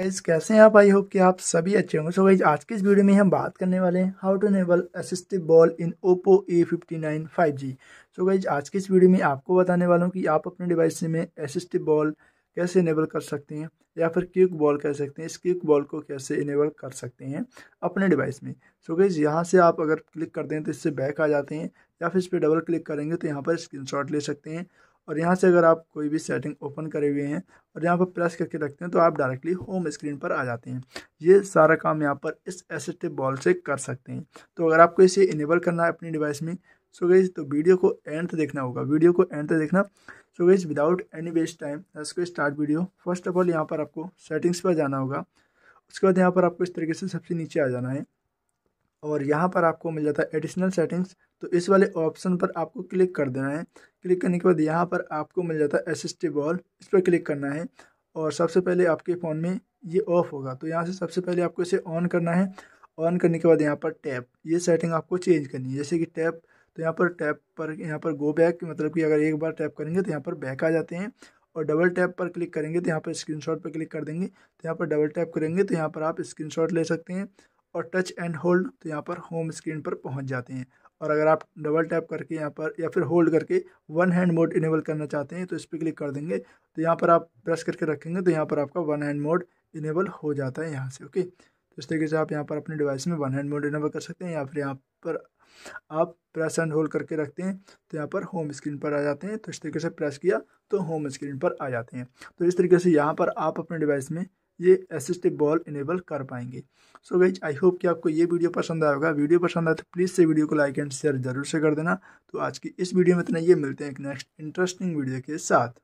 guys कैसे हैं आप आई होप कि आप सभी अच्छे होंगे सो गाइज आज के इस वीडियो में हम बात करने वाले हैं how to enable assistive ball in Oppo A fifty nine five G so guys आज के इस वीडियो में आपको बताने वाला हूँ कि आप अपने डिवाइस में असिस्टिव बॉल कैसे इनेबल कर सकते हैं या फिर क्यूक बॉल कह सकते हैं इस क्यूक बॉल को कैसे इनेबल कर सकते हैं अपने डिवाइस में सो so गईज यहाँ से आप अगर क्लिक करते हैं तो इससे बैक आ जाते हैं या फिर इस पर डबल क्लिक करेंगे तो यहाँ पर शॉट ले सकते हैं और यहाँ से अगर आप कोई भी सेटिंग ओपन करे हुए हैं और यहाँ पर प्रेस करके रखते हैं तो आप डायरेक्टली होम स्क्रीन पर आ जाते हैं ये सारा काम यहाँ पर इस एस बॉल से कर सकते हैं तो अगर आपको इसे इनेबल करना है अपनी डिवाइस में सो गई तो वीडियो को एंड तक देखना होगा वीडियो को एंड तक देखना so guys without any waste time इसको start video first of all यहाँ पर आपको सेटिंग्स पर जाना होगा उसके बाद यहाँ पर आपको इस तरीके से सबसे नीचे आ जाना है और यहाँ पर आपको मिल जाता है एडिशनल सेटिंग्स तो इस वाले ऑप्शन पर आपको क्लिक कर देना है क्लिक करने के बाद यहाँ पर आपको मिल जाता है एसिस्टिव बॉल इस पर क्लिक करना है और सबसे पहले आपके फ़ोन में ये ऑफ होगा तो यहाँ से सबसे पहले आपको इसे ऑन करना है ऑन करने के बाद यहाँ पर टैप ये सेटिंग आपको चेंज करनी है जैसे कि टैप तो यहाँ पर टैप पर यहाँ पर गो बैक मतलब कि अगर एक बार टैप करेंगे तो यहाँ पर बैक आ जाते हैं और डबल टैप पर क्लिक करेंगे तो यहाँ पर स्क्रीनशॉट पर क्लिक कर देंगे तो यहाँ पर डबल टैप करेंगे तो यहाँ पर आप स्क्रीनशॉट ले सकते हैं और टच एंड होल्ड तो यहाँ पर होम स्क्रीन पर पहुँच जाते हैं और अगर आप डबल टैप करके यहाँ पर या फिर होल्ड करके वन हैंड मोड इनेबल करना चाहते हैं तो इस पर क्लिक कर देंगे तो यहाँ पर आप प्रेस करके रखेंगे तो यहाँ पर आपका वन हैंड मोड इनेबल हो जाता है यहाँ से ओके तो इस तरीके से आप यहाँ पर अपने डिवाइस में वन हैंड मोड इनेबल कर सकते हैं या फिर यहाँ पर आप प्रेस एंड होल्ड करके रखते हैं तो यहाँ पर होम स्क्रीन पर आ जाते हैं तो इस तरीके से प्रेस किया तो होम स्क्रीन पर आ जाते हैं तो इस तरीके से यहाँ पर आप अपने डिवाइस में ये असिस्टिव बॉल इनेबल कर पाएंगे सो गाइज आई होप कि आपको ये वीडियो पसंद आया होगा वीडियो पसंद आए तो प्लीज़ से वीडियो को लाइक एंड शेयर जरूर से कर देना तो आज की इस वीडियो में इतना ये मिलते हैं एक नेक्स्ट इंटरेस्टिंग वीडियो के साथ